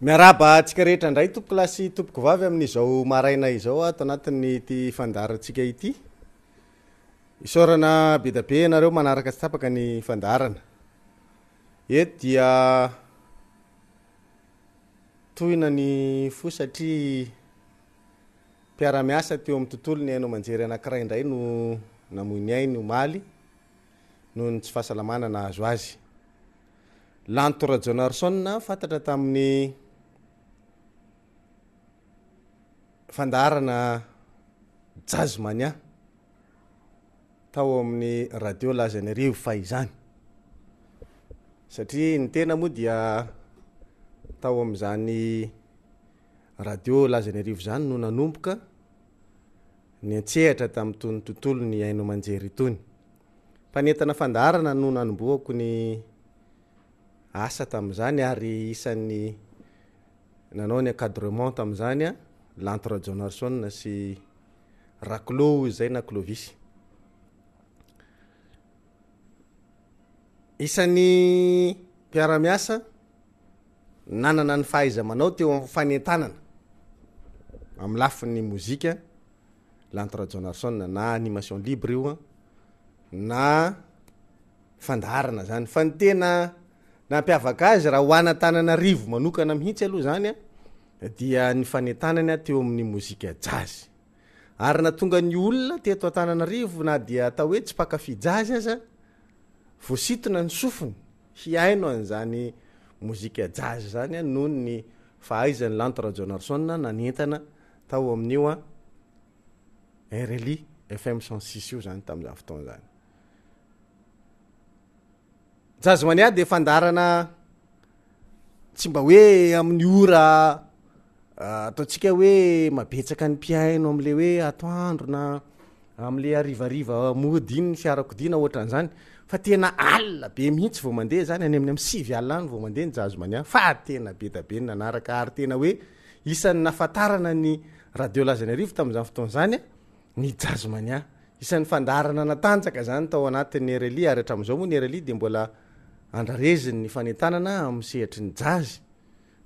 miaraba atsika rehetra ndray topokolasy topoko vavy amin'nyzaomaaaoaynay fo atria piaramiasa teo ami'ny tontolo ny ainao manjery anakirandray noamny anmaynoonytsy aolantorajônarisôna fantatra tamin'ny fandarana jazomanya tao amin'ny radio lazany arivo fahizany satria ny ena moa dia tao am'zany radio lazany arivo zany no nanomboka ny antsehatra tamtony tontolo ny ainao man-jery tony manennandana no nanombohako ny asa tam'zany ary isan'ny nanao ny encadrement tam'zany a lantrajoun arsone sy raclo izay na klovisy isan'ny mpiaramiasa nanana ny fahaiza manao teo a fanetanana amlafiny mozika lantra jounarsone na animation libre io a na fandarana zany fa ny tena na mpiavaka azy raha ho anatanana arivo manokana mihitsy aloha zany a dia ny fanetananya teo amin'ny mozika jazy ary na tonga ny olona teto antananarivo na dia atao hoe tsy pakafy jazy azy voasitona ny sofony hiaino an'zany mozika jazy zanya noyhnafmatda tsy mba oe amin'ny ora atotsika oe mabetsaka ny mpiaino amle oe atandrona ale aivariad inyny fiarao dina oatran'zany fa tena alia be mihitsy vaomandeh zany any amny a'y siy alany mandeha naanaeee aayenaoeisan'ny an nyradzany ariv tam'zanyfotoanzany nyanisan'nydnzanytoayi aaaaodynana amsehitryny azy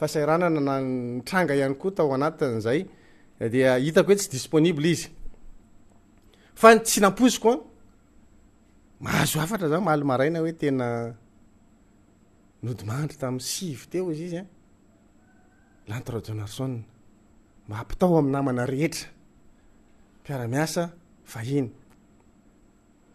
fasairananananitranga ihany koa tao anatin'izay de hitako hoe tsy disponible izy fa tsy namposiko a mahazo afatra zao mahalimaraina hoe tena nodimahatra tami' sy vy teo izy izy a lantrajonarisane mampitao am'nnamana rehetra piaramiasa fahiny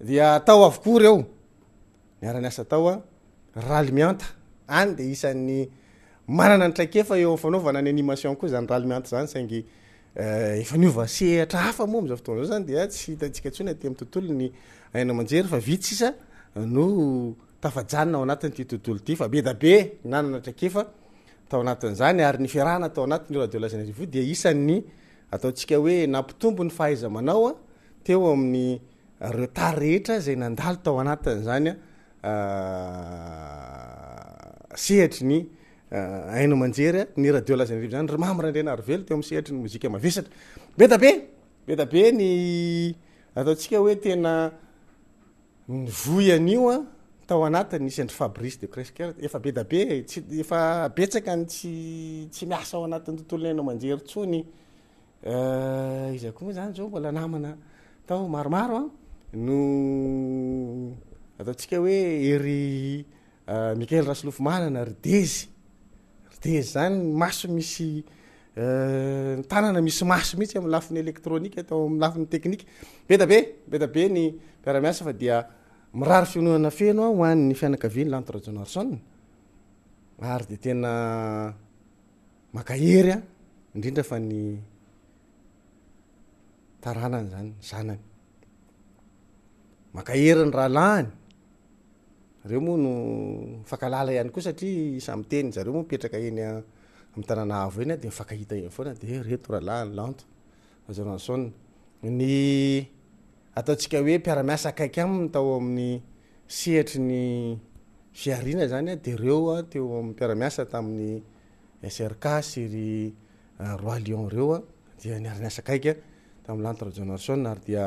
dia atao avokoa reo nyaranyasa atao a ralimianta any de isan'ny manana nytrakefa eovanaya oazayaayamoa amza fotoazao zany dea tsy hitantsika sonyty amy tontolonyd isanny ataotsika oe nampitombo ny fahaiza manao a teo amin'ny ehrnynea nyraioazanay andaoteam'ehtr ya yvanyia tao anatinyny ah, ah, ah, santr fabrice de creserefabe beaean stsy miasa ao anatin'ny tontolony ainao manjery tsony izy akoa zany zao mbola namana atao maromaroa no ataontsika hoe ery ah, michal rasolofo manana rydezy rdezy zany maso misy eh, tanana misy maso mihitsy amylafin'nyelektroniqua atao am'ylafin'ny teknike be tabe be ta be ny para miasa fa dia mirary finonana feno a hoan'ny fianakaviany lantorajonaarisann ary de tena makahery a indrindra fa ny taranany zany zanany makaheriny rahalahany reo moa noka any koaatiatnyreomoaet ny demifakahita yanadeotatsika hoe mpiaramiasa kaiky amnytao amin'ny sehatry ny fiarina zany ade reo a teo ami'ypiaramiasa tamin'ny sr syry eh, roilon reo a dea niariniasa kaiky tam'y lanto raanarsa ary dia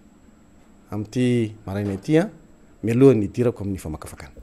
amiity marainay aty a ah, mialoha nydirako amin'ny famakafakany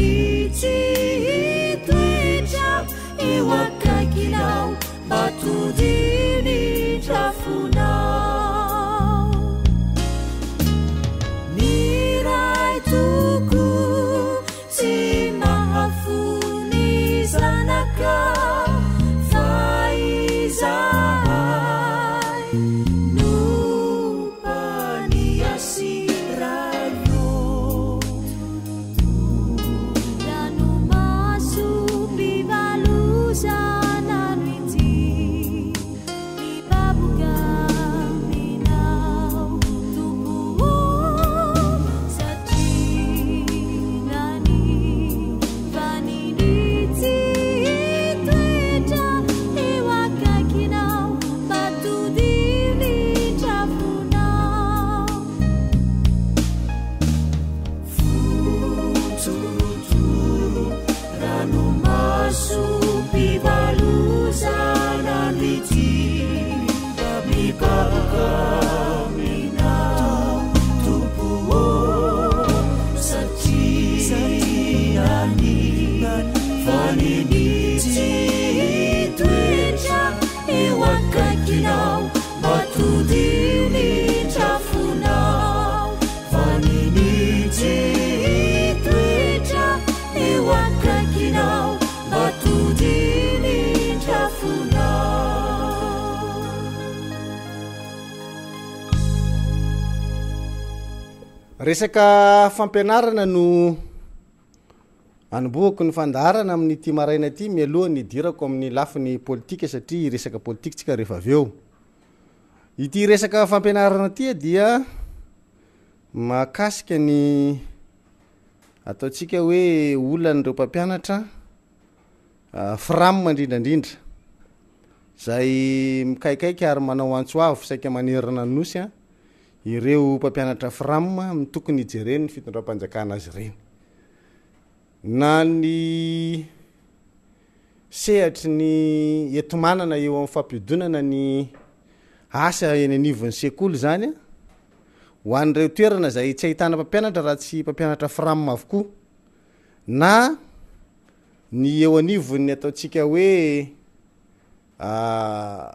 已经 resaka fampianarana no anibohako ny fandarana amin'ny ti maraina aty mialohany dirako amin'ny lafin'ny politika satria resaka politik tsika rehefa aveo ity resaka fampianarana tya dia makasika ny ataotsika hoe olanyreo mpampianatra fram mandrindrandrindra zay mikaikaikary manao antsoavo saika manerana ynosy a ireo mpampianatra framme ami' tokony ijereny ny fitondrampanjakanazy reny na ny sehatry ny entomanana eo am'y fampiodonana ny asa eny anivon'ny sekolo zany a ho an'n'ireo toerana zay tsy ahitana mpampianatra raha tsy mpampianatra framme avokoa na ny eo anivony ataontsika hoe ah,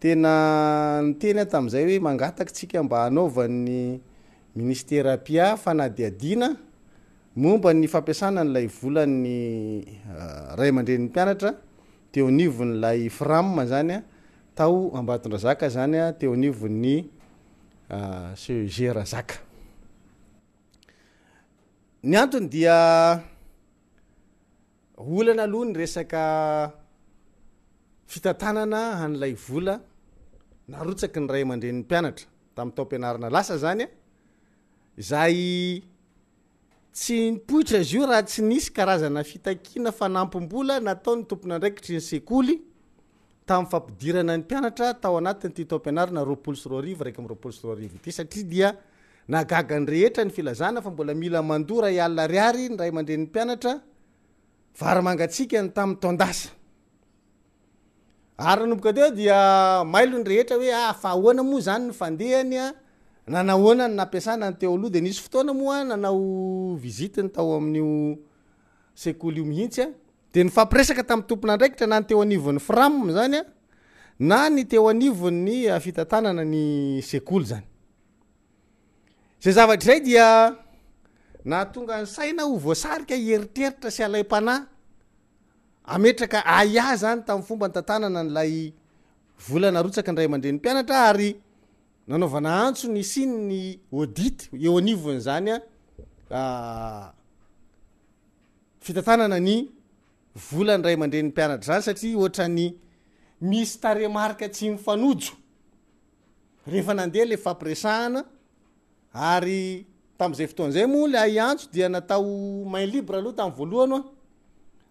tena ny teny aho tam'izay hoe mangataky tsika mba hanaovan'ny ministera ampia fa nadyadina momba ny fampiasana n'lay volan'ny ah, ray amandreny mpianatra teo anivonylay framma zany a tao ambatondrazaka zany a teo anivon'ny seuget ah, ra zaka ny antony dia olana aloha ny resaka fitatanana an'lay vola narotsaky ny ray mandren'ny pianatra tam'ny tampianainaayy traty isyaaaaina ambanataonyona ndraky trinsetam'ny fampidirana ny pianatra tao anatiny tytapianarina roapol sy rioalaia ala nyaymndre'n anaaaygatikany tam'nytda ary nanomboka de dia mailo nyrehetra hoe afa ah, ahoana moa zany ny fandehanynananany ah. nampiasana nyteo alohade nisy fotoanamoananaiitny taoaeetona ndrakita na neonyaaaina ah, voasarika eritreritra sy alay m-pana ametraka aazany tam'yfombannraymdeanara ary nanaovana antso ny sinnyiynaandeianarzany satia oatrany misy taremarika tsy mifanojo rehefa nandeha le fampiresahana ary tam'zay fotoan'zay moly ay antso dia natao main libre aloha tamin'ny voalohany a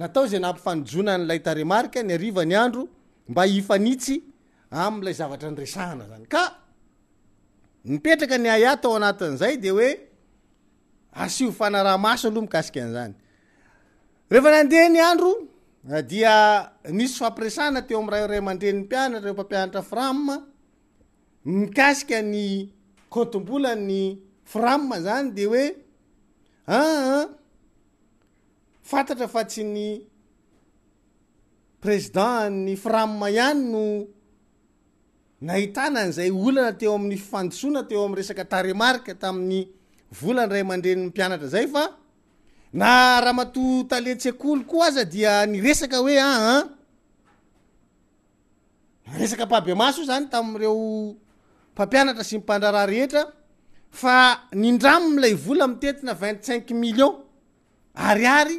natao za nyampifanijona nylay taremarka ny ariva ny andro mba ifanitsy am'ilay zavatra nyresahana zany aloha dosy mi teoamrarayman-dreny mpianatra empampianatra fra mikasika ny kotombolany frama zany de oe ah, ah, fatatra fa tsy ny présidentny framma ihany no nahitana an'zay olana teo amin'ny fifandosona teo am'y resakaarmaka tamyvolanadrenmanarayaahaataletsakolo koa aza dian resakaoeresakpabia ah, ah, maso zany tamreomnndramolay vola mitetina vingtcinq million ariary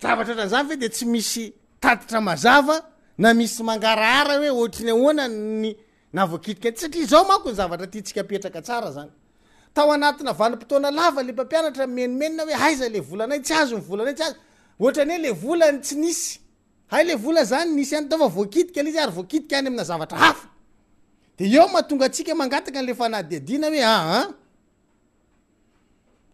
zavatra haran'zany fa de tsy misy tatitra mazava na misy mangarahara hoe ohtranyhoanany navoakidika n ty satria zao manko ny zavatra tytsika petraka tsara zanyaayeeeyn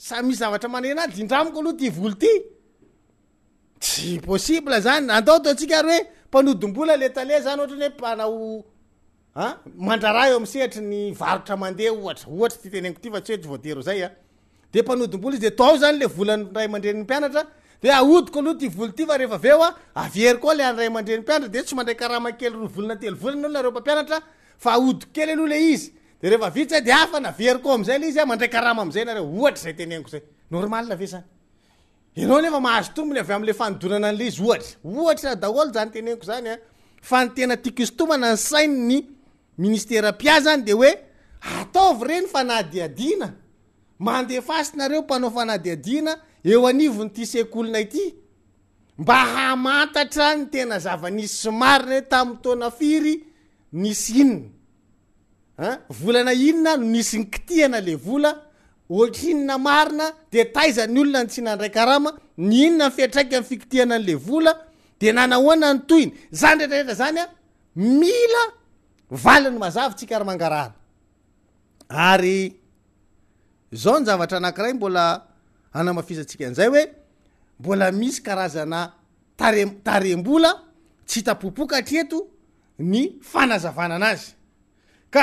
sa misy zavatra manenay dindramiko aloha ty voly ty tsy possible zany andao to tsika ary oe mpanodimbola le tale zany ohatrany hoe paaaosetry yb iz zany le volanrayandrenianatra de aodiko aloha ty volo ty faeeeydenanatretsy mandraely ro volanatelolan l narenata aodiko kely alohle izy eeheavitozay de afa naveryko amzay la izya maombonyenaty kistoma na ny sainy ny ministera pia zany de oe atov reny fanadyadina mandefasynareo panao fanadydinanytysekolinamba amantatra ny tena zavanisy somarinare tamiytona firy nisy inina volana inona no misy nikitihana le vola otinna marina de taizany olona nytsynandraikram ny inona fiatraika mfikitihana anle vola de nanaoana ny toiny zany retraretra zany a mila valiny mazavtsik yoyisy kaazaatarem-bola tsy itapopokaatreto ny fanazavananazy ka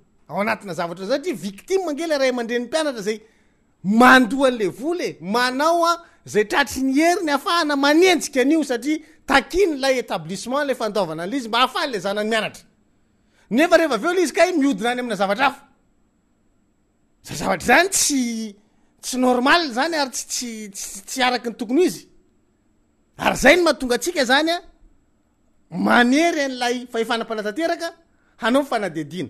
ao anatina zavatra zsatri viktima mangela ray mandre ny mpianatra zay mandohan'le vole manaoa zay tratryny hery ny afahana manenjikaaniosatrailayetabisemenlay fandvananlizy ma afle na nay antsy normaly zany ary tstsy araky ny tokony izyyayn maongasika zanya maneryan'lay fahefanampanatateraka hanao nyfanadidiana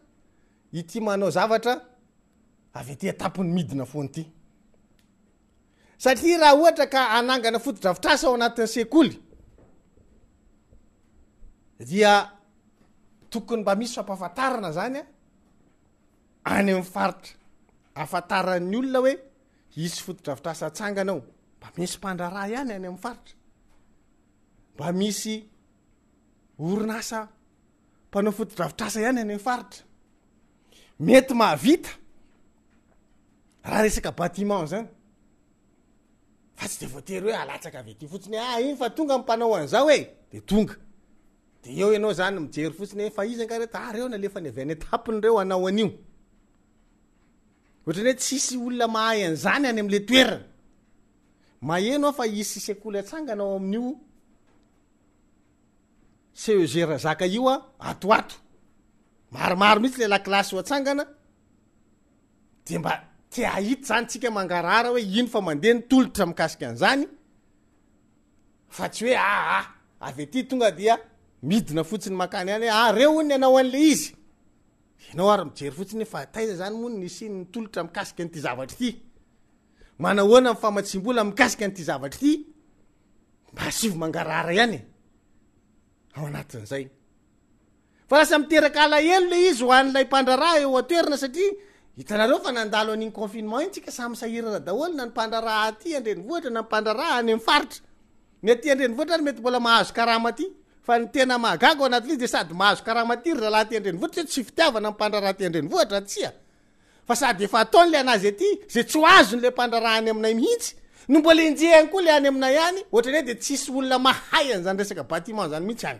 ity manao zavatra avy ety atapiny midina foany ity satria raha ohatra ka anangana foto-dravitra asa ao anatin'ny sekoly dia tokony mba misy fampafantarana zany a any am'y faritra afantarany olona hoe iz sy fotodravitra asa -tsanganao mba misy mpandraraha ihany any am' faritra mba misy orinasa mpanao fotodravitra asa iany any am' faritra mety mahavita raha resaka batiment zany fa tsy de voatery hoe alatsaka avy ty fotsinyh ah, iny fa tonga mpanao anzao e deoeoanaoznymieyfotsiny eh, a izaeayreoanaoanio ohatrany hoe tsisy olona mahay an'zany any amle toerana maheanao fa isysekolo antsanganao amin'io seeger zaka io a atoato maromaro mihitsy le la kilasy ho an-tsangana de mba teaita zany ntsika mangarara hoeino fa mandea ntolotra mikaik anznya tsy oeaayonaina ah, ah, fotsinyayanyreo ah, ny anao an'le izyaoryey fotsiny aaza anymonnoloaaaaaaanaa aya anatin'zay fa raha sa miteraky ala elo le izy hoan'lay pandrara eo atoerina satria itanareo fa nandalo anny confinment intsika samy sahirra daholona nypandrarah ty andrenivohatra na mpandrarah any amy faritra ny atyandrenivat ary metyaahazorayaiayhitsyobola jeany koa le any aminay any oatranye de tssy olona mahay any zany resaka batiment zany mihintsy any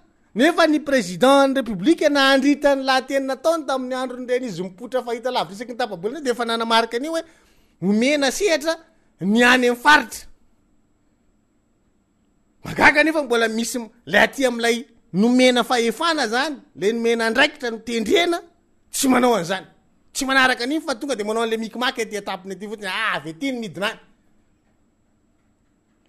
nefa ny présidantny republika na andritany lah teny nataony tamin'ny andronrenizymiotra fahitalavitra isaky ntapabolanadefaika ni oenomena sehatra ny any amin faritra magaka nefa mbola misyla aty amilay nomena fahefana zany le nomena ndraikitra notendrna tsy manayfnganleikimak yapny aty fotinyvy ah, tyny midinany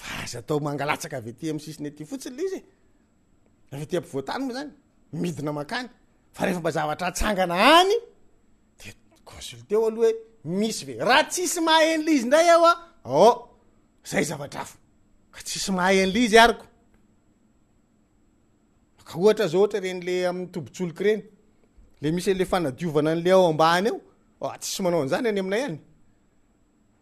aoaaaakavtymsnyfotsiny leizympoatanymoa zanyidinamakany fa rehefa mba zavatra atsangana any deslto aloha he misy ve raha tsisy mahaen'lay izy ndray eoa zay zavatra fo ka tsisy mahayn'le izy arikokaohaa zaoohatra renle amnytobotsoloky renyle misyle fanadiovana anle aombaany eotsisy ah, manao anzany any aminay any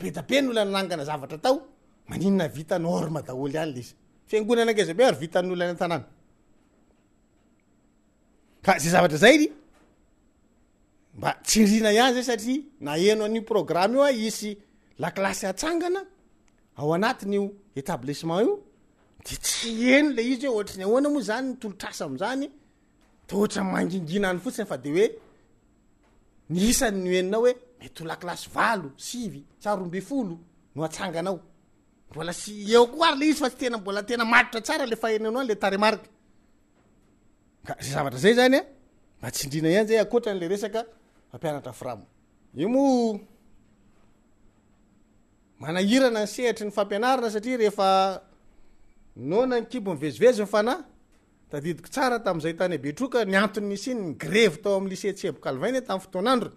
aybe abe n olo nangana zavatraaoayaae rorame isy lakilasy asangana ao anatinyo etablissement io de tsy eno le izy hoe ohatra ny ahoana moa zany ntolotrasy amzany aohatra mangingina any fotsiny fa de oe niisanyny eninao oe mety holakilasy valo sivy sarombefolo noaangaaaalaehtry ny fampianarina satria refa nona ny kibo nyvezivezy ny fana tadidiko tsara tami'izay tany be troka ny antony misy iny nygrevo tao amiy lysetsyebokalvainy taminny fotoanandrony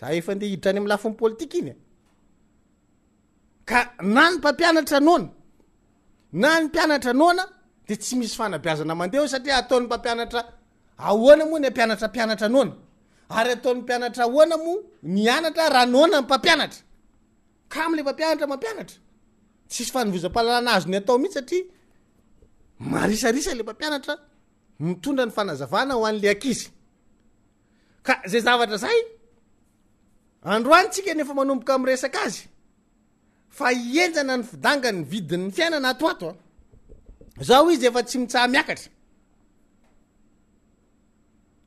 za efande hiditrany ami'ny lafo mpôlitika inya e? na ny mpampianatra nnana ny pianatra nnade tsy misy fanaiazanamandeh satria ataony manatrnaony anatraanaaryataony ianatraanamon anatra ranonapampianatra mle pampianatramapanatra tssy fanzaalanazonhits zay zavatra zay androany tsika nefa manomboka am'resak' azy fa ienjana ny fidanga ny vidin'ny fiainana ato ato a zaho izy efa tsy mitsaha miakatra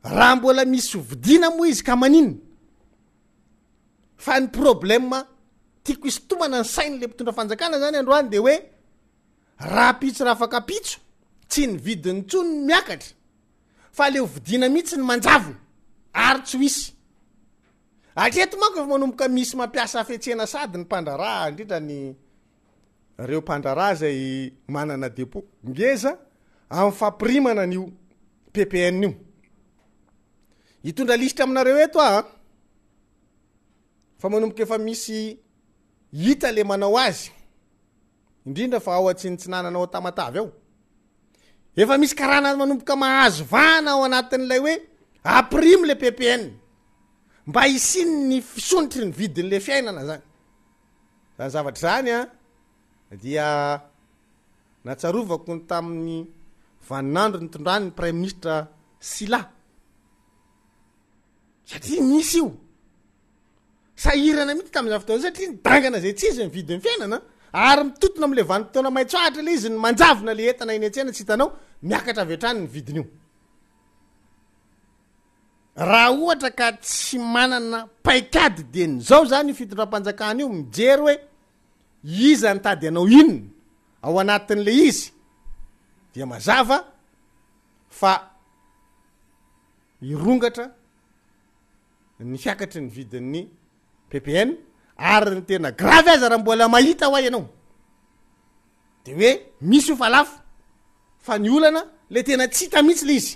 raha mbola misy hovidina moa izy ka maninna fa ny problem tiako isy tomana ny sainy le mpotondra fanjakana zany androany de hoe raha pitso raha afakapitso tsy ny vidin'ny tsonyny miakatra fa le ovidina mihitsy ny manjavona ary tsoisy atreto mako efa manomboka misy mampiasa afetsana sady ny mpandraradrndaraeppliitra aminareoetoaefa misyeainanaefa misy karahaana manomboka mahazo vana ao anatin' ilay hoe ampirimy la pp mba isiny ny fisonitry ny vidiny le fiainana zany zany zavatry zany a dia natsarovako ny tamin'ny vanin'andro nytondranyny prèim ministre sila satria nisy io sa irana mihity tamzavataoy satria nydangana zay ts izy ny vidin'ny fiainana ary mitotona amle vanitotona mahaitsoahatra le izy ny manjavina le entana inyentsaina tsy hitanao miakatra avi atrany ny vidinyio raha ohatra ka tsy manana paikady de nyzao zany o fitondrampanjakany io mijery hoe iza nytady anao inony ao anatin' le izy dia mazava fa irongatra ny fiakatry ny vidin'ny ppn ary nytena gravy azy raha mbola mahita ho ay ianao de hoe misy io fa lafo fa ny olana le tena tsy hita mihitsy le izy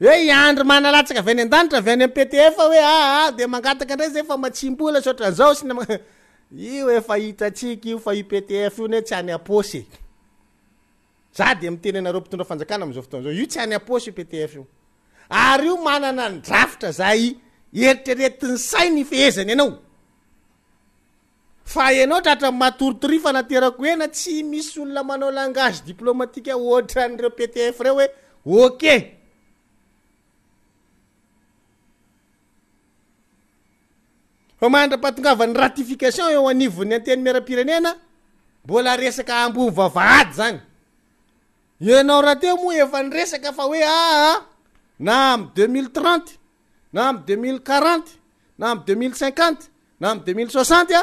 e iandro mana latsaka avy any an-danitra avy any am ptf hoe aa ah, ah, de mangataka indray zay fa matsim-bola sotran'zao sy nam io efa hitratsika io fa i ptf io noe tsy any apôsye za de miteny anareo mpitondra fanjakana am'izao fotoan'zao io tsy any aposy i ptf io ary io manana ndrafitra zay eritrretiny sainy ifehezany ianao fa ianao tratra matoritory fa naterako ena tsy misy olona manao langage diplômatikea ohatra n'reo ptf reo hoe oke fa mahandra-patongavan'ny ratifikation eo anivony anteny mirampirenena mbola resaka ambony vavahady zany ianao raha teo moa efa ny resaka fa hoe aa ah, ah, na am 2ux0i3nte na am deux0i 4aante na am 2euxmicinqante na am deu0i60 a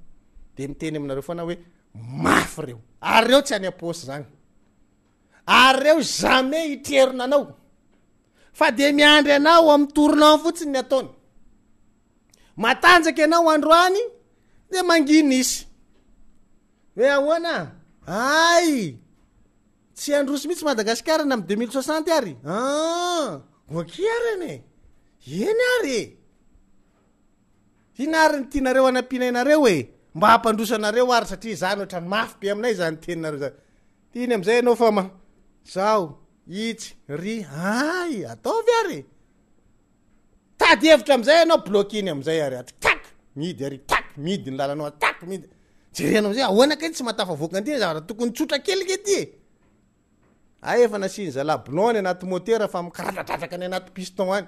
miteny amnareo foana hoe mafy reo ary reo tsy anyapôsy zany ary reo jamai itrerona anao fa de miandry anao amy tournan fotsiny ny ataony matanjaka ianao androany de manginy isy he ahoana ay tsy androsy mihitsy madagasikarana am deuxmisixnt ary a ah! okearyn e eny ary e inaryny tianareo anampinainareo e mba hampandrosanareo ary satria zany ohatanmafope ainay zaneeotny amzay anao famzao itsy ry ay ataov ary tady hevitra amzay anao blokiny amzay ary aiinareaahoanakay tsy matafavoaktin za tokony tsotra kelike ty e aefa nasinyzalablonny anaty motera fa mikaratadratraka any anaty piston any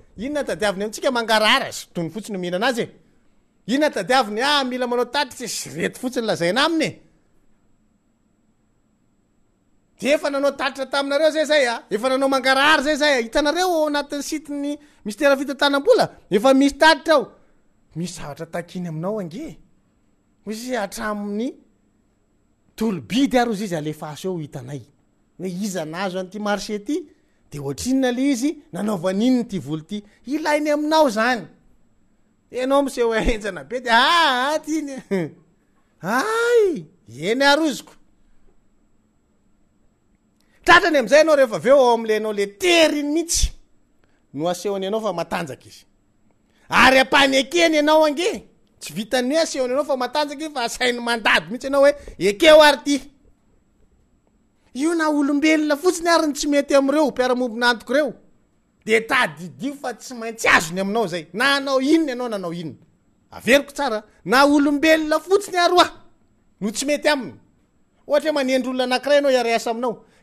inona tadiavny antsika mangarahr e, tony fotsiny hnaaznonaimila e. ah, manao taitraret e, fotsiny laana ayaaoitrezaayaozayzayieanaty sinyisetefaisairmisy zavatra akiny aminao ange zay atrami'ny tolobidy ary o zay zy alefaso eo hitanay hoe izan'azo anyty mare ty de ohatrinona le izy nanaovan' inynyty volo ty ilainy aminao zany tenao miseho henanabe de aatny ah, ay eny ar oziko tratrany am'izay anao rehefaaveo ao amle anao le teryiny mihitsy no asehony anao fa aanjak i yapany ekeny ianao ange tsy vitann asehony anao fa matanjak fa asainyandao mihitsy anao oe ekeo aryty io na olombelona fotsiny ary no tsy mety am'ireo mpiaramombinantiko reo de tadidio fa tsy maintsy azony aminao zay nanao inona anao nanao inona averiko tsara na olombelona fotsiny ary ao no tsy mety aminy ohatra hoe manendry olona anakiray anao iareasa aminao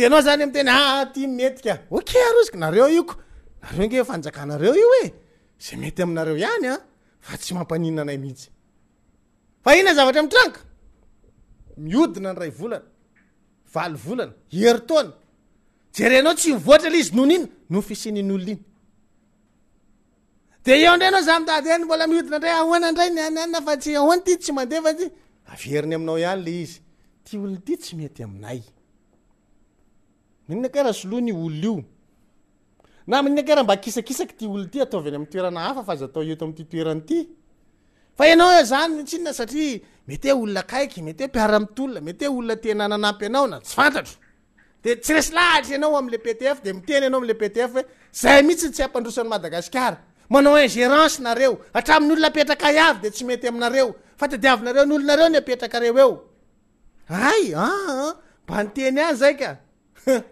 aoanymtenyty metikkeeamety ainareo anyanatratra miodina nray volana valy volana eritnaerenao tsy iaraiznn'olonndrnao aitanymbola miodina drayona ndray nannafa tsy ony ty tsy mandeaty averiny aminao any le izy ty olona ty tsy mety aminay naanamnaoanytnn aametyolonaametyaaometyolonata anaona ty fntade tsy resy lahatry anao amle ptf deienynaoamletay mihitsytsy ampandrosany madagasikara manao ingérance nareoatramny olona petraka aav de tsy mety aminareo fadiavnareo nyolonareonyapetrakre eoma ah, ah, nteny azayk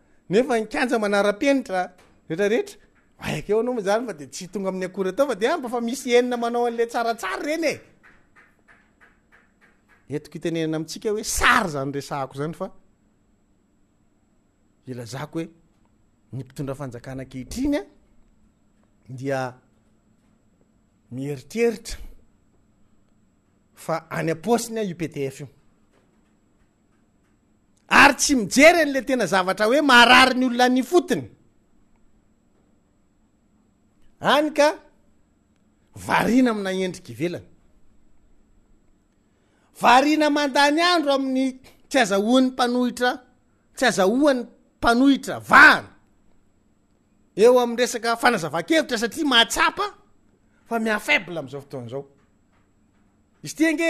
nefa nikanja manaram-penitra rehetrarehetra aiakeo anao a zany fa de tsy tonga amin'ny akory atao fa de a ah, mba fa misy enina manao an'la tsaratsary reny e etiko hiteneana amitsika hoe sary zany resahako zany fa ilazako hoe ny mpitondra fanjakana kehitriny a dia mieritreritra fa any ampoasiny a uptf io ary tsy mijery an'le tena zavatra hoe marari ny olona ny fotony any ka variana aminaendriky ivelany variana mandany andro amin'ny tsy azahohany mpanohitra tsy azahohan'ny mpanohitra vahana eo am'nresaka fanazavakevitra satria mahatsapa fa miafaible am'izao fotoan'zao izy tia nge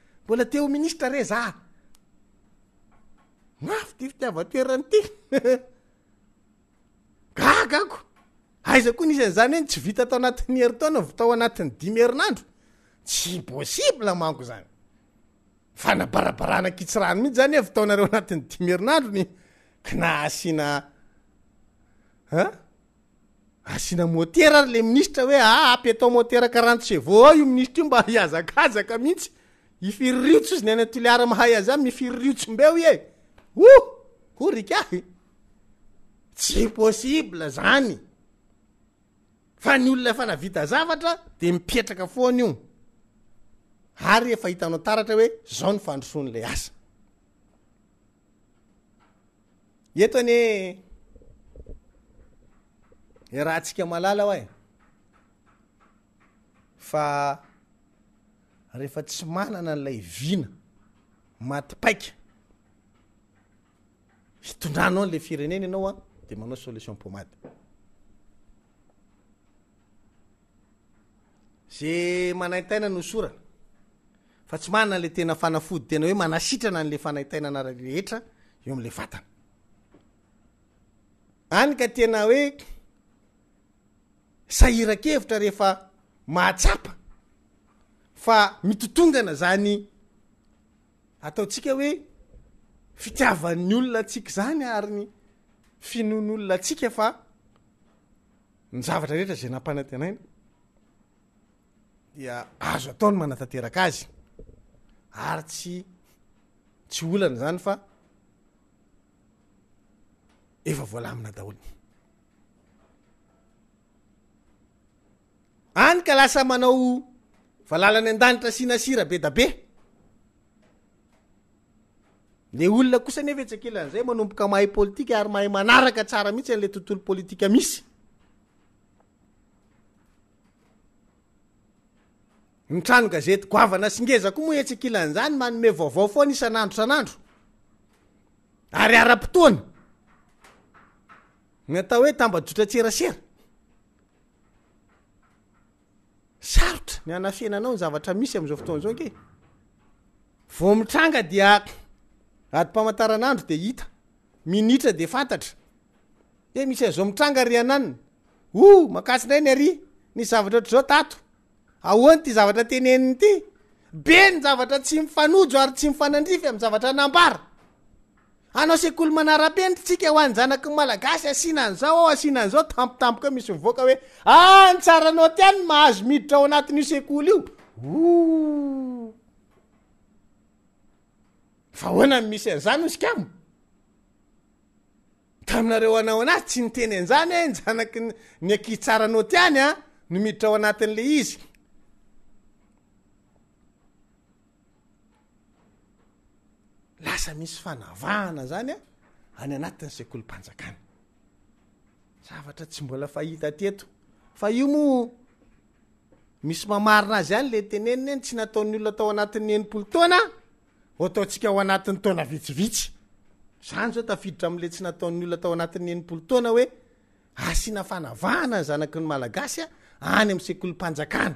atnisra e anaf ty fitiavatoeran'ity gagako aiza koa nizy any zany hoen tsy vita atao anatiny heritaona votao anatin'ny dimerinandro tsy mpossible mango zany fanabarabaranakitsyrano mihitsy zany e vtaonareo anat'ydierinandronyaaeryle nistr hoe aampataomoterkarantcev ah, io ministra o mba iazakazaka mihitsy ifiririotsy izy ny anatoleara mahay azy ay mifiririotsom-beo i e oh ko rikahy tsy possible zany fa ny olona fanavita zavatra de mipetraka foany io ary efa hitanao taratra hoe zaho ny fandrosoan'le asa etony e. e raha ntsika malala hoa e fa rehefa tsy manana n'lay vina matipaika hitondranao n'le firenena anao a de manao solution pommade ze manaintaina noo sorana fa tsy manana le tena fanafody tena hoe manasitrana n'le fanaitainana ra rehetra eo am'le fatana any ka tena hoe sahirakevitra rehefa mahatsapa fa mitotongana zany ataotsika hoe fitiavan'ny olona tsika zany ary ny finon'olona tsika fa ny zavatra rehetra zay nampanante naina dia azo ataony manatanteraka azy ary tsy tsy olany zany fa efa voalamina daholny any ka lasa manao falalany an-danitra sina sira be dabe le olona kosa nyefa etsakilan'izay manomboka mahay pôlitika ary mahay manaraka tsara mihitsy an'le tontolo pôlitika misy ny trano gazety goavana singezako moa etsakilan' zany manome vaovao fo nysan'andro san'andro ary ara-potoana nyatao hoe tambadjotra tserasera sarotra ny anafiainanao ny zavatra misy am'izao fotoan'izao ke vo mitranga dia adympamantaranandro de hita minitra de fantatra e misy a'zao mitranga ry ananyna oh mankasiindray ny ary nisy zavatra ohatr' zao tato ahoany ty zavatra teneniny ity be ny zavatra tsy mifanojo ary tsy mifanandrify am' zavatra nambara anao sekolo manaram-penitry tsika ho any zanakyny malagasy asianan'zao ao asianan'izao tampotampoka eo misy mivoaka hoe any ah, tsara nao ty any mahazo miditra ao anatin'io sekoly io o fa hoana n misy anizany ozy kamo taminareo anao an'azy tsy niteny anzany e nzanakyny ny ankizy tsaranao ty any a no miditra ao anatin'le izy lasa misy fanavahana zany a any anatin'ny sekolompanjakana zavatra tsy mbola fahitateto fa io moa misy mamarina azy hany le tenenina eny tsy nataon'ny olona atao anatin'n enimpolo taona oataontsika ao anatin'ny taona vitsivitsy zany zao tafiditra am'le tsy nataon'ny oloa atao anatin'enimpolo taoana hoe asiana fanavahana ny zanakyny malagasy a any am'sekolompanjakana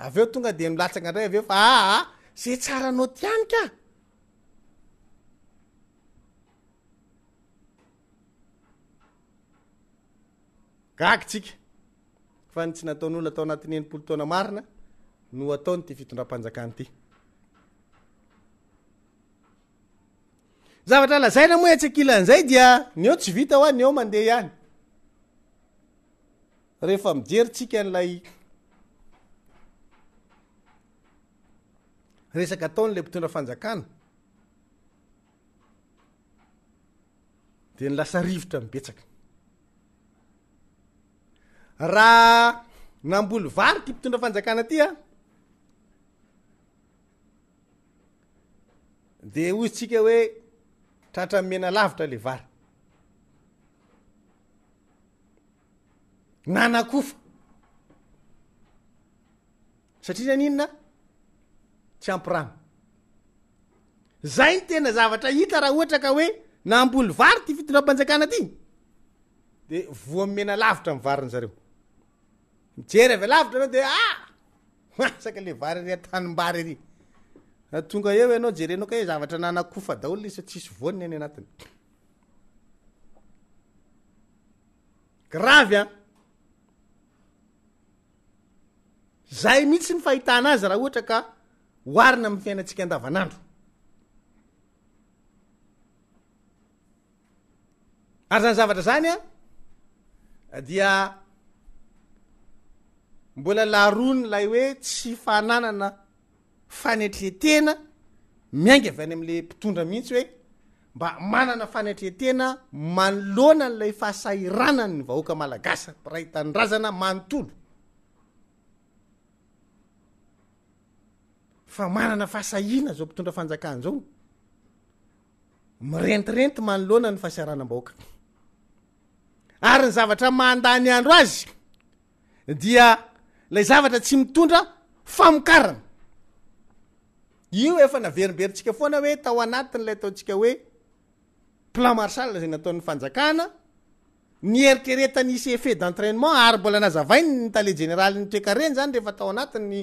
av eo tonga de milatsagna ndray aveo fa aa ah, ah, zay tsara anao ty any ka gagytsika fa ny tsy nataon'olo atao anatin'ny enimpolo taona marina no ataony ty fitondraa-panjakanyity zavatra lazaina moa antsi akilan'izay dia ny eo tsy vita ho a ny eo mandeha ihany rehefa mijerytsika n'lay resaka ataon' ley pitondra fanjakana de ny lasa rivotra mipetsaka raha namboly vary ty mpitondra fanjakana aty a de ozy tsika hoe tratra nmena lavitra le vary nanakofa satria ny aninona tsy ampirano zay ny tena zavatra hita raha ohatra ka hoe namboli vary ty fitondram-panjakana aty de voa mena lavitra mvariny zreo mijery avy lavitra anao de aaak ah! le varyryatanymbarryatona eo anao jerenao k zavatra nanaofadaolona sa tsisy voany y anany gravy a zay mihitsy ny fahitana azy raha ohatra ka oharina am'y fiainantsika andavan'andro ary zany zavatra zany a dia mbola laroa nylay hoe tsy fananana fanatretena miaingavy any amle mpitondra mihitsy hoe mba manana fanetretena manolona n'lay fahasairanany ny vahoaka malagasa raha hitandrazana manontolo amidraaoeietahaaary ny zavatra mandany andro azy dia lay zavatra tsy mitondra famokarana io efa naverimberitsika foana hoe tao anatiny lay ataotsika oe plan marsal zay nataon'ny fanjakana ny eritreretanisy efe d'entrainement ary mbola nazavainy ny talei generalny toekareny zany rehefa tao anatinny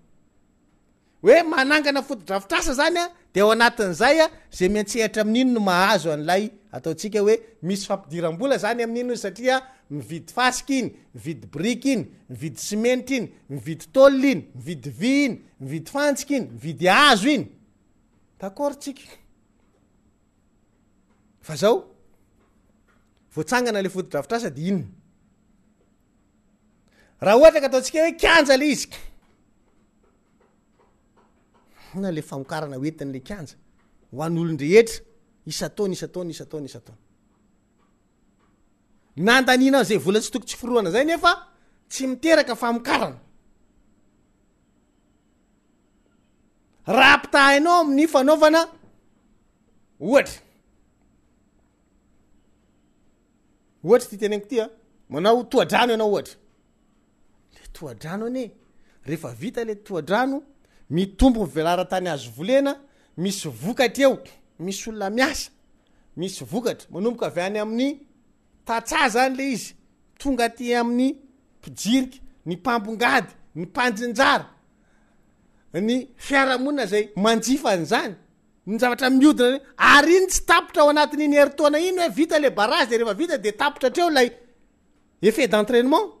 oe manangana fotidravitrasa zany a de ao anatin'zay a zay mitsehatra amin'iny no mahazo anlay ataosika oemisy fampidirabola zany amn'inizysatia mividy faik iny vidyrik iny mividysmenty iny ividytaôl iny mividyvy iny mividy fanika iny mividy azo inyle otidravitrasdnharak ataotsika hoe kanja le izika ogna le famokarana oentin'le kianja ho an'olondre etra isa-taona isataona isataona isa-tao nantaninao zay vola tsy tokotsy foroana zay nefa tsy miteraka famokarana raha mpitah ianao amin'ny fanaovana ohatra ohatry ty tenako ty a manao toa-drano ianao ohatra le toadrano ani rehefa vita le toadrano mitomponyvealarantany azo volena misy vokatra eo misy olona miasa misy vokatra manomboka avy any amin'ny tatsa zany le izy tonga ty amin'ny mpijirika ny mpambongady ny mpanjinjara ny fiarahamonina zay manjifany zany ny zavatra miodina ary iny tsy tapotra ao anatin'ny heri taona iny hoe vita le baragy le rehefa vita de tapotra atreo lay efet d'entrainement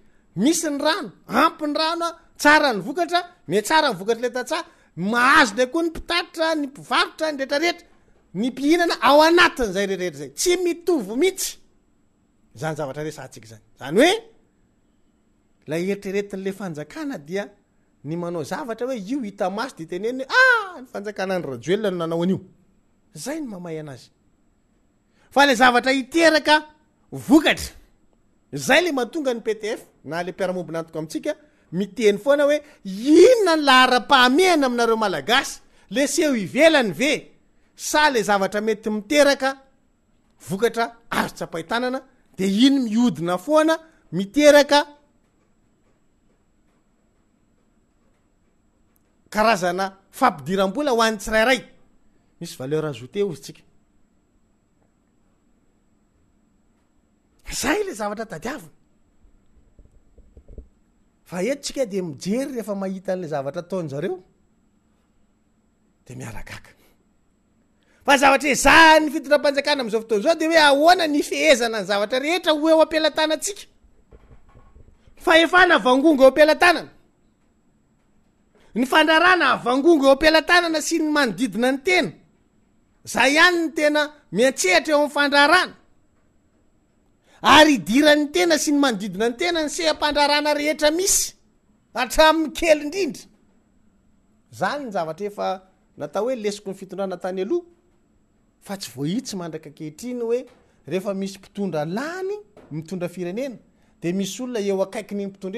misy ny rano ampiny ranoa tsara ny vokatra me tsara nyvokatra le tatsah mahazo nda koa ny pitatra ny mpivarotra nyretrarehtra ny mpihinana ao anatiny zay retrretra zay tsy mitovo mihitsy zanyaeyieaa le zavatra ah, iteraka vokatra zay le matonga ny ptf na le mpiaramombina antoko amintsika miteny foana hoe inona ny la hara-pahamehana aminareo malagasy le seho ivelany ve sa le zavatra mety miteraka vokatra azo tsapahitanana de iny miodina foana miteraka karazana fampidiram-bola ho anytsirairay misy valeur ajouté ozy tsika zay le zavatra tadiavina fa eotsika de mijery rehefa mahita an'le zavatra ataon'zareo de miarakaka fa zavatra ezaha ny fitonram-panjakana am'izao fotoana zao de hoe ahoana ny fehezana ny zavatra rehetra ho eo ampilantanatsika faefana vangongo eo ampelantanana ny fandrarana avangongo eo ampilantanana sy ny manodidina ny tena zay ihany ny tena miantsehatra eo am'n fandrarana ary diran'ny tena sy ny mandidin n tena ny sehmandraan rehetra misy atramin'ny kely indrindraany naaelesikonyh tsy itsy andrakehiiy erehefa misy pitondralanymiondra irenenade misy olona eo ainyda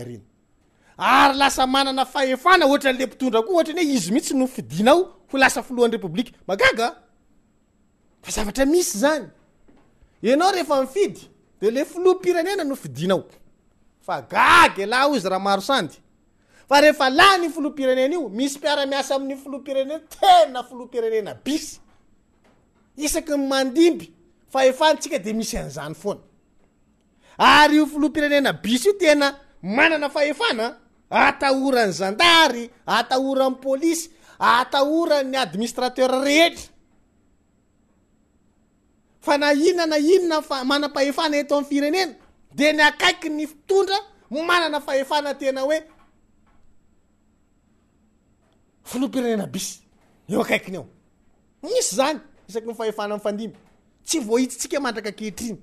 heoa'ylas ananaena ohatra n'le pitondra koa ohatrany hoe izy mihitsy no fidinao ho lasa filohan'nyrepoblika magaga fa zavatra misy zany ianao rehefa mifidy de le filoapirenena no fidinao fa gage lao izy rahamaro sand fa rehefala ny filoapirenena io misy piaramiasa amin'ny filoapirenea tena filoampirenena bis isaky nmandimby efanatsika de misy anzany foanaayfiloapirenena bisy ioteaananna ataoranyzandary ataoranpolisy ataoran'ny administratera reheta fa nainona na inonafamanam-pahefana eto am firenena de ny akaiky ny fitondra manana faefana tena hoe filoampirenena bisy eo akaikiny ao misy zany isaky nyfahefana afandim tsy voahitsitsika mandraka akehitriny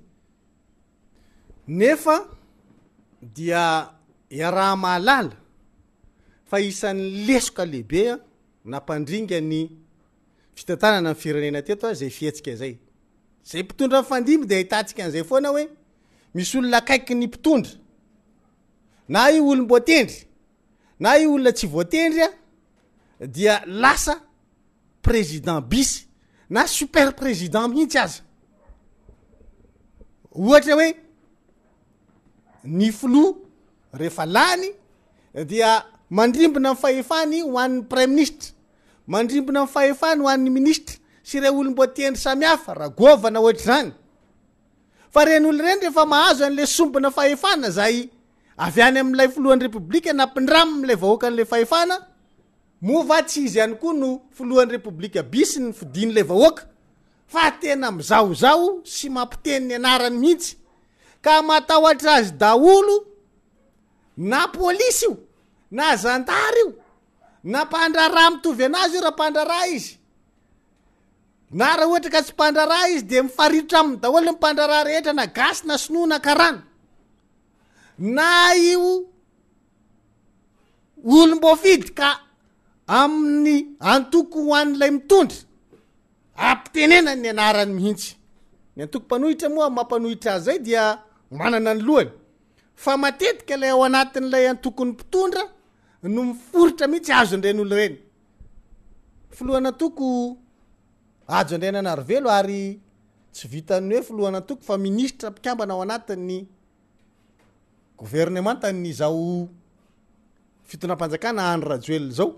nefa dia iaraha malala fa isan'ny lesoka lehibea nampandringany fitantanana am firenena teto a zay fihatsika zay zay mpitondra fandimbo de ahitantsika an'izay foana hoe misy olona akaiky ny mpitondra na i olomboatendry na i olona tsy voatendry a dia lasa président bisy na super président mihitsy azy ohatra hoe ny floa rehefa lany dia mandrimbona am fahefany ho an'ny prèm ministra mandrimbona am fahefahny ho any ministra sy re olombotendry samafaaharanyareny olo reny rehefa mahazo an'le sombona faefana zayavy any amlay flohanyrepblikanamindram la aoakale namova tsy izy any koa nolohabmzozao sy mampiteniny anarany mihitsy ka mataoatra azy daolo na pôlisy io na zantary io na mpandrara mitovy anazy io rahapandrara izy naraa ohatra ka tsy pandrara izy de mifaitra amny daolo mpandrar rehetra na as nasnonakarano na io olombofidy ka amin'ny antoko hoannlay mitondra ampienena ny anarany mihitsyn atoohoahraayyfa matetika lay ao anatin' lay antokony mpitondra no miforitra mihitsy azo andren'olo reny folohana atoko ajo andrayina anarovelo ary tsy vitany hoe filohana toko fa ministra ampikambana ao anatin'ny gouvernemantany zao fitonam-panjakana ando rajoelna zao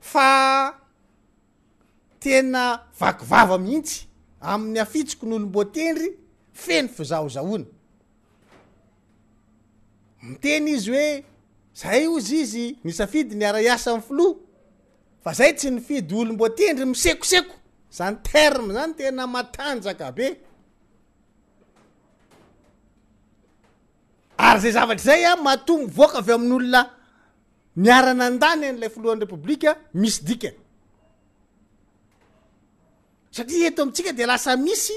fa tena vakivava mihiitsy amin'ny afitsoko n'olomboatendry feny fi zahozahoina miteny izy hoe zay ozy izy nisafidy ny araiasa amy filo fa zay tsy nifidy olomboatendry misekoseko zany terme zany tena matanjaka be ary zay zavatra zay a matombo voaka avy amin'n'olona miarana an-dany an'lay folohan'ny republika misy dikany satria eto amtsika de lasa misy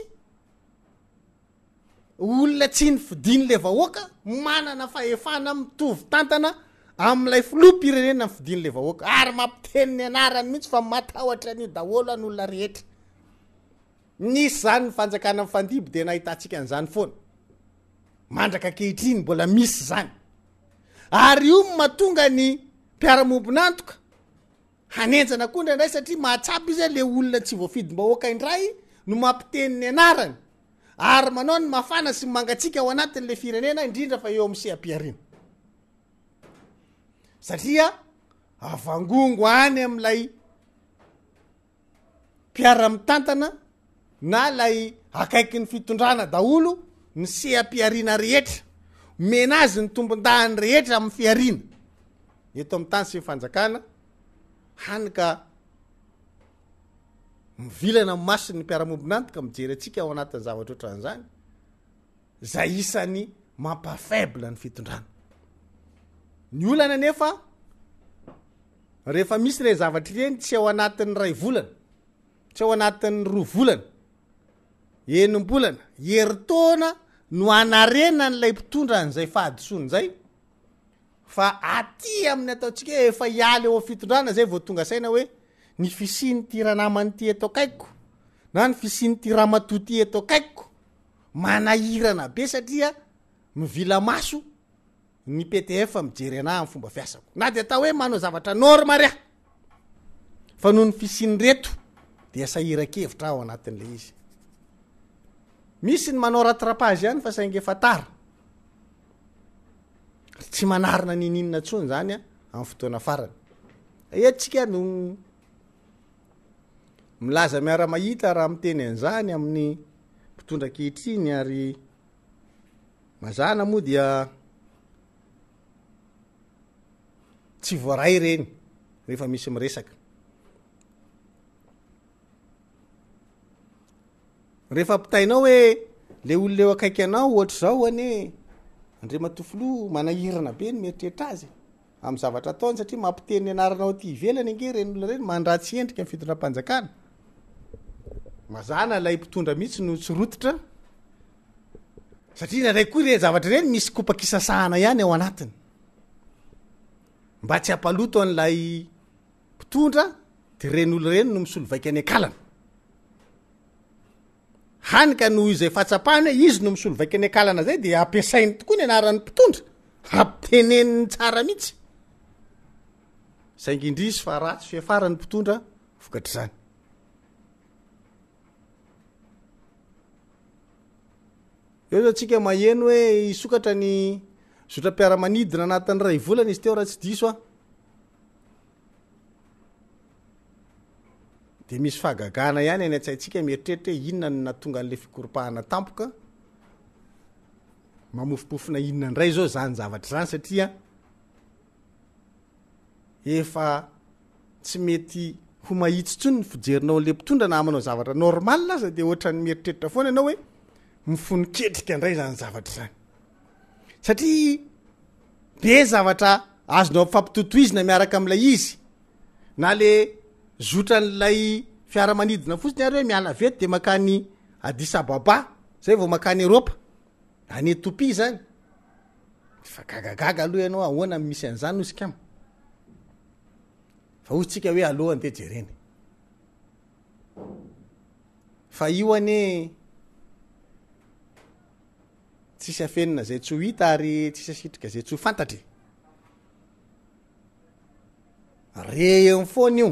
olona tsy ny fidiny le vahoaka manana fahefana mitovy tantana ami'lay floa pirenena y fidiny le aakayamihitsyhyaisyary io matonga ny mpiaramombonantoka hanenjana kondra indray satria mahatsapy izya e, le olona tsy voafidy mahoaka indray no mampiteniny anarany ary manaony afana symangatsika ao anatiny le firenena indrindra fa eoamseampiarino satria avangongo any am'lay mpiaramitantana na lay akaiky ny fitondrana daholo ny seam-piariana rehetra mena azy ny tombon-daany rehetra am'y fiariana eto amin'y tany sy ny fanjakana hanika mivilana masiy ny mpiaramombinantika mijery antsika ao anatin'ny zavatra oatran'zany zay isan'ny mampafaible ny fitondrana ny oana ne rehefa misy lay zavatry reny tsy ao anatin'ny ray volana tsy ao anatin'ny roa volana enimbolana eritona no anarena n'lay mpitondra an'izay fahadison'zay fa aty amin'ny ataotsikaho efa ialy eo fitondrana zay vo tonga saina hoe ny fisiny ty ranamany ty ato kaikko na ny fisiny ty ramato ty ato kaiko manairana be satria mivila maso nyptfmijeryanahy amfomba fiasao na de atao hoe manao zavatra normarya fa noho ny fisiny reto desairakevitra ao anai'la i misy ny manora trapage ihany fa saingeataa ary tsy anarina nininna tsony zanya amtzaiaamahita raha miteny anzany amin'ny mpitondra kehitriny aryanamoadi tsyay enyehamisy ieehefampitainao hoe le ololeo akaiky anao ohatry zao ane andrematofloa manahirana be no meritreritrazy amzavatraataony satria mampiteny annaoty ivelany ge renolona reny mandra tsy endrika am fitondranaaampitondra mihitsy no tsyrototra satria nara koa re zavatra reny misy kopakisasahana ihany ao anatiny mba tsy ampaloto an'lay mpitondra de ren'olo reny no misolovaiky any akalana hanika noho izay fahatsapahny hoe izy no misolovaiky any akalana zay de ampiasainy tokoa ny anaran'ny mpitondra ampiteneniny tsara mihitsy saingindrisy fa ratsy fiafarany mpitondra vokatr' zany eo zao tsika maheno hoe sokatra ny zotrapiaraaniina anatin'nyray volany izy teo raha tsy diso ade misy a anyenyatsantsikaieritrerira ho inona naonga anle fikorhanaaomamofoofona inonandray zao zany zavatra zany satia efa tsy mety ho maitso tsony ny fijerinao nle pitondra naminao zavatra normalaza de ohatrany mieritreritra foana ianao hoe mifonoketrika ndray zany zavatra zany satria be zavatra azonao amfampitotoizi na miaraka am'ilay izy na le zotra n'lay fiaramanidina fotsiny ary hoe miala vety de mankany adisababa zay vao mankany eropa ane topi zany fa gagagaga aloha ianao ahoana am misy an'izany ozy kam fa ozy tsika hoe aleohany de jereny fa io any tsisyafenina zay tsy ho hita ary tsisyasitrika zay tsy ho fantatry re em'foana io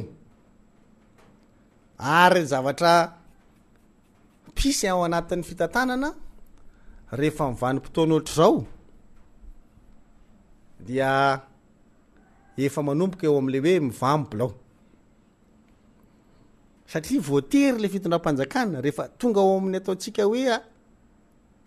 ary zavatra pisyao anatin'ny fitantanana rehefa mivanympotoana oatra zao dia efa manomboka eo amlehioe mivamyblao satria voatery le fitondrampanjakana rehefa tonga ao amin'ny ataontsika hoea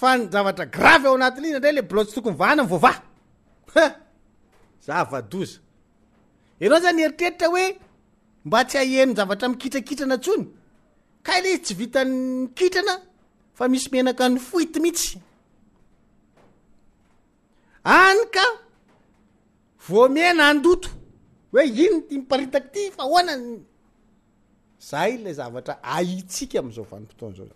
fa nyzavatra gravy ao anatinyiny ndra le blotsy tokony vahana an voava za vadoza ianao zany heritreritra hoe mba tsy aienonzavatra mikitrakitrana ntsony ka i le iz tsy vitanyikitrana fa misy mienaka ny foity mihitsy any ka vomiena andoto hoe inonty miparitaky ty fa ahoana zay le zavatra aitsika am'izao vanimpotoanzao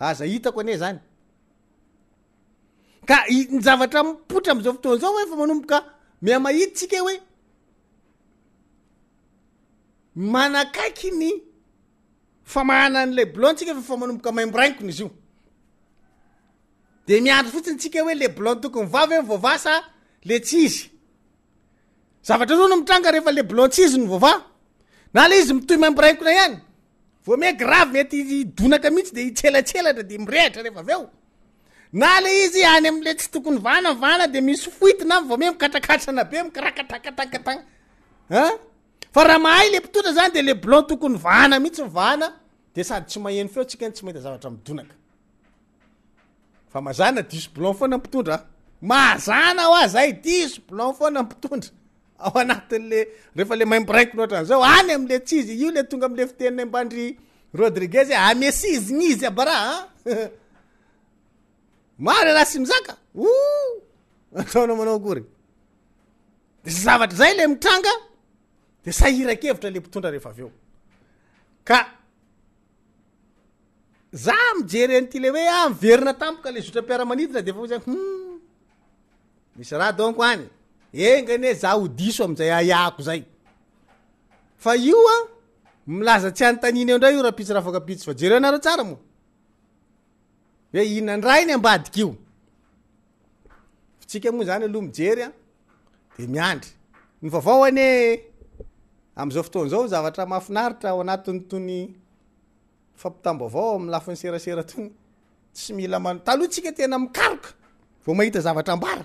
aza hitako ane zany ka iny zavatra mipotra amzao fotoanzao fa manomboka mia maitytsika oe e manakaikyny aahan'la ltsiaffaabomaibakona izy io de miandro fotsiny tsika hoe le blon tokony vave ioava sa le tsy izy zavatra ro no mitranga rehefa le blon ts izy ny vaoava na le izy mitohy maimbrainkona ihany o me grave metydonaka mihitsy de itselaselatra de mirehitra refaveona le izy any amle tsy tokony vanavana de misy fitina aeaaraaraaahaahale pitondra zany de le blon tokony vana mihintsy miana de sadytsy maheno feosikats onasln foana mpitondra ao anaileele maimbiraikonaotranzao oh, any amle ts izy io le tonga amle fitenina ambandryrodriguez amesizy ah, gnyizy abarahmaro ah, ah. le raha sy mizakaataonaomanao akoryzavatry zay le mitranga de aiakevitra le pindra ee za mijerenty le hoeamieina ampokale zotra iaramaniina defazaumisy hmm, ahadonany egneaoazayaoayailazatsy ann eondray o rahapitsyravakapitsyaeenarsaraonna nybikaoa anyaloha ieyaao toazavatrmahainaritra aanatiyonyfapitabovaomlafiny seraseratony tsy mila ma talohatsika tena mikaroka vao mahita zavatra ambara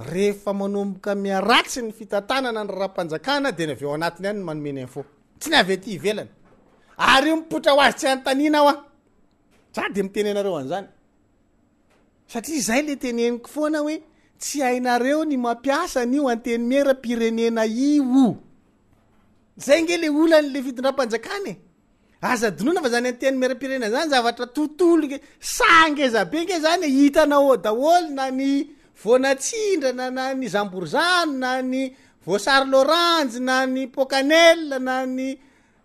rehefa anmbokaatsy ny fitananana nraraana deaany anyanoedznsatria zahy le teneniko foana hoe tsy hainareo ny mampiasa nyio anteny mera pirenena io zay nge le olan' le fidindraha-panjakanae aza zanynyzavaatotolo eangezab ge zany e? itanao daolo na ny voanatsindra na na ny zamborozano na ny voasary loranjy na ny pocanel na ny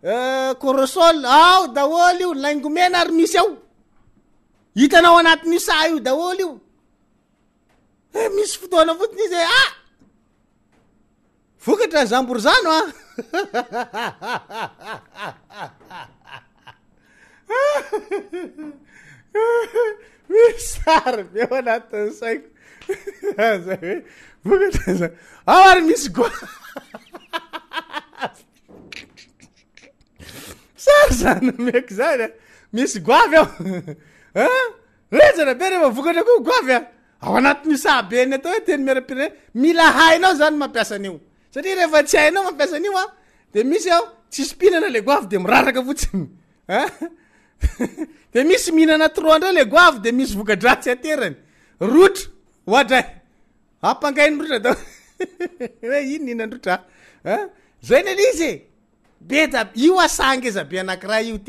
eh, korosol ah daholy io n laingomena ary misy ao hitanao anatinyosa io daholy io e misy fotoana fotsiny izy e ah vokatra ny zamborozano a ah! misary meo anatinysaiko isefavoatrakoagavaanatsb eny ato e teni mila ha anao zany mampiasa anio satria rehefa tsy hay nao mampiasanyio a de misy ao tsisy pihinana le goav de miraraka fotsiny de misy mihinana trondrey le goav de misy vokadra tsy aterany rotra ôhadra ampangayndrotra e. da inon inadrorazany la izy e bea io asangee aaiaoea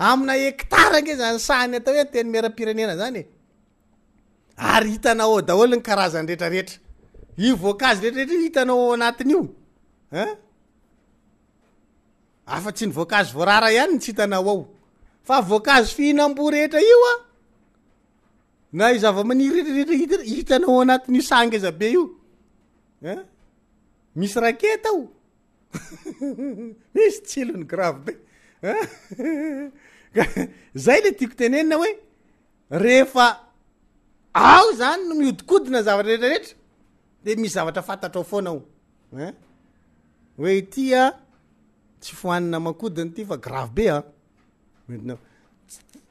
aainaetara nge zan sahany atao ho teraiea zaneeeanoanazo voarara anyn tsy itana ao fa voankazo fihinambo rehetra ioa na io zava-maniry retrarehtra hit hitanao anatin'osange zabe io an misy raketa ao misy tsilohn'ny grave be a a zay le tiako tenenina hoe rehefa ao zany no mihodikodina zavatra rehtrarehetra de misy zavatra fantatra ao foanao en hoe itya tsy foanina makodiny ty fa grave be a etinao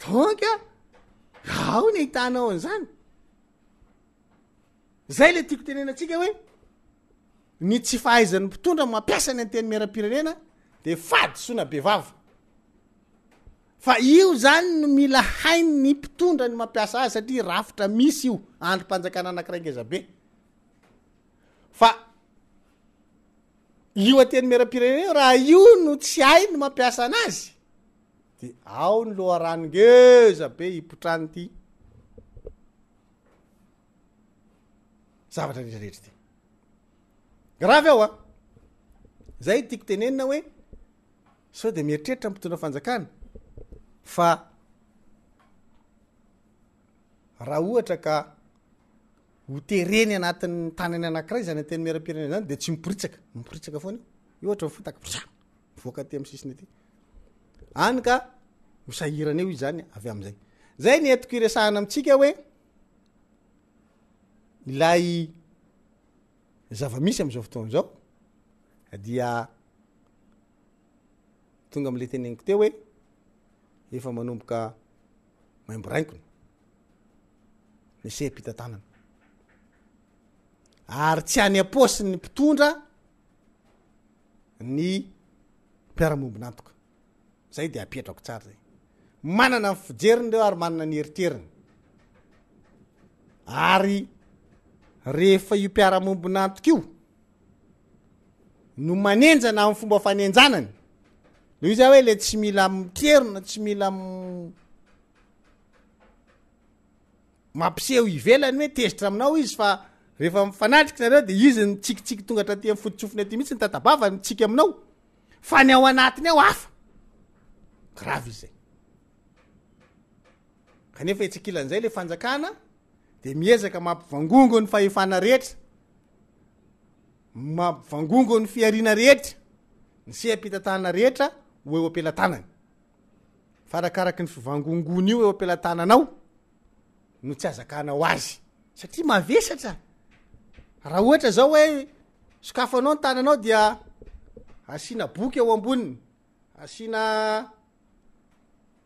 donka raha o ny ahitanaao an' zany zay le tiako tenenantsika hoe ny tsy fahaizan'ny mpitondran mampiasa ny anteny meram-pirenena de fady soina be vava fa io zany no mila hain ny mpitondra ny mampiasa azy satria rafitra misy io andrompanjakana anakiraingezabe fa io a-teny merampirenena io raha io no tsy hain ny mampiasa an'azy de ao ny loha ranongezabe hipotrany ity zavatra retrarehetra ty gravy aho a zay tiako tenenina hoe sao de mieritreritra mmpotondra fanjakana fa raha ohatra ka hotereny anatin'ny tanany anankiray zany an teny miera-pirene zany de tsy miporitsaka miporitsaka foana o i ohatra mfo takpotrana mivoaka ty amsisiny ety any ka hosahirany eo izy zany avy am'izay zay ni entiko iresahana amtsika hoe ilay zava-misy am'izao fotoan'izao dia tonga amle teneniko teo hoe efa manomboka maimbo rainkona ny se m-pitantanana ary tsy any aposy ny mpitondra ny mpiaramombinatiko zay de apetrako tsar zaymanana nfijeriny re ary manaa eireyehfa io piaramombonatok io no manenjana ifomba fanenjanany le za hoe le tsy mila mitrerona tsy mila mampise ho ivelany hoe tezitra aminao izy fnare de izy nytsikitsiky tonga htraty mfotitsofiny aty mihitsy nytatabavany mitsika aminao fa ny ao anatiny ao afa aeaetsikilan'zay le fanjakana de miezaka mampiangongo ny fahefana rehetra mampivangongo ny fiariana rehetra ny sempitatahana rehetra hoeo apelatanany farakaraky ny fivangoonyio eoapelantananao no tsy azakanao azy saria aehhatao oekanaonnnaodi asina boky ao amboniny asina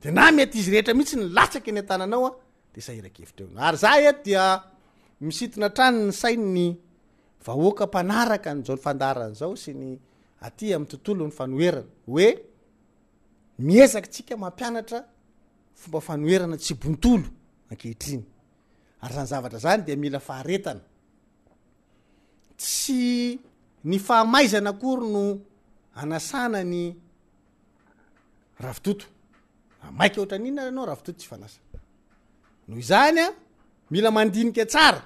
de na mety izy rehetra mihitsy ny latsaky ny an-tananao a de saakevitra e ary za e dia misitona trano ny sain ny vahoakapanaraka nzaonfandaranzao sy ny aty amy tontolo ny fanoerna hoe miezaky tsika mampianatra fomba fanoerana tsy bontolo ankehitriny ary zany zavatra zany de mila haena tsy ny fahamaizana akory no anasana ny ravitoto ahoho zanya mila mandinika tsara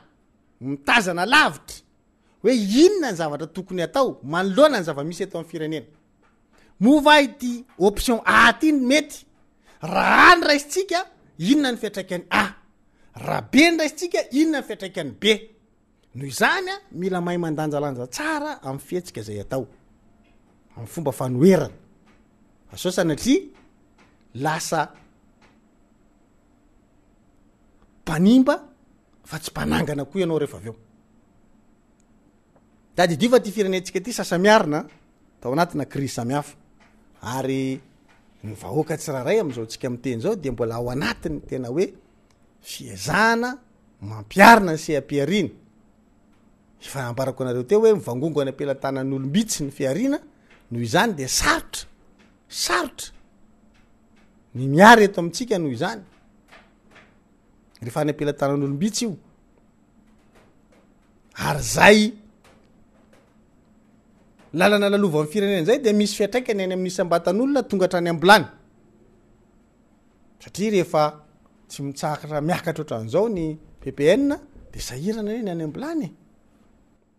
mitazana lavitra hoe inona ny zavatra tokony atao manoloana ny zavamisy atao amy firenena movai ty option a tyny mety raa any raisitsika inona ny fiatraiky any a raha be ny raisitsika inona ny fiatraiky any be noho izanya mila mahay ananjaanjaaaamyhetsikaayason t lasa mpanimba fa tsy mpanangana koa ianao rehefa aveo dadidio fa ty firenentsika ty sasamiarina tao anatina ari saiaf ary nyvahoaka tsiraharay am'zao antsika mi'teny zao de mbola ao anatiny tena hoe fiazahana mampiarina ny seam-piariany efa ambarako anareo te hoe mivangongo any ampilatanan'olombitsy ny fiariana noho izany de sarotra sarotra ny miary eto amintsika noho izany rehefa any ampilantanan'olombitsy io ary zay lalana lalova m firenenzay de misy fiatraikany any amiisabatan'olonatonahtrany aanyaaetsy itramiakaatrtranzao ny pp de sahirana e ny any ablany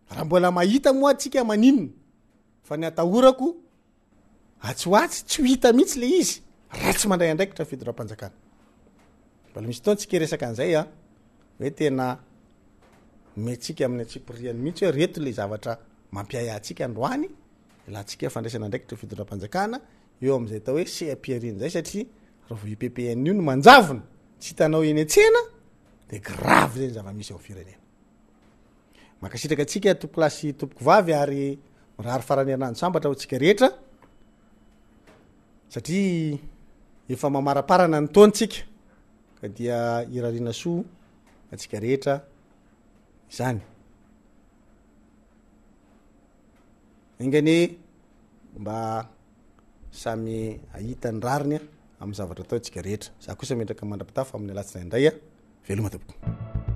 raha mbola mahita moa tsika maninna fa ny atahorako atsiho ah, atsy tsy ho hita mihitsy le izy raha tsy mandray andraikitra fidodram-panjakana mbla isy totsika eayeena mentsika amin'ny atsipriany mihitsy eoaapiasikaandoanylaatsikafandraisana ndraikitrafidondrapanjakana eo amzay atao hoe sempirinzay satria rvpio ana yyisyyiayaaneroabatra tsika easatria efa mamaraparana ny taonytsika ka dia irariana soa atsika rehetra izany ingany mba samy ahita ny rariny a amin'y zavatra atao atsika rehetra za kosa mendtraka mandrapitafo amin'ny alatsina indray a veloma taboko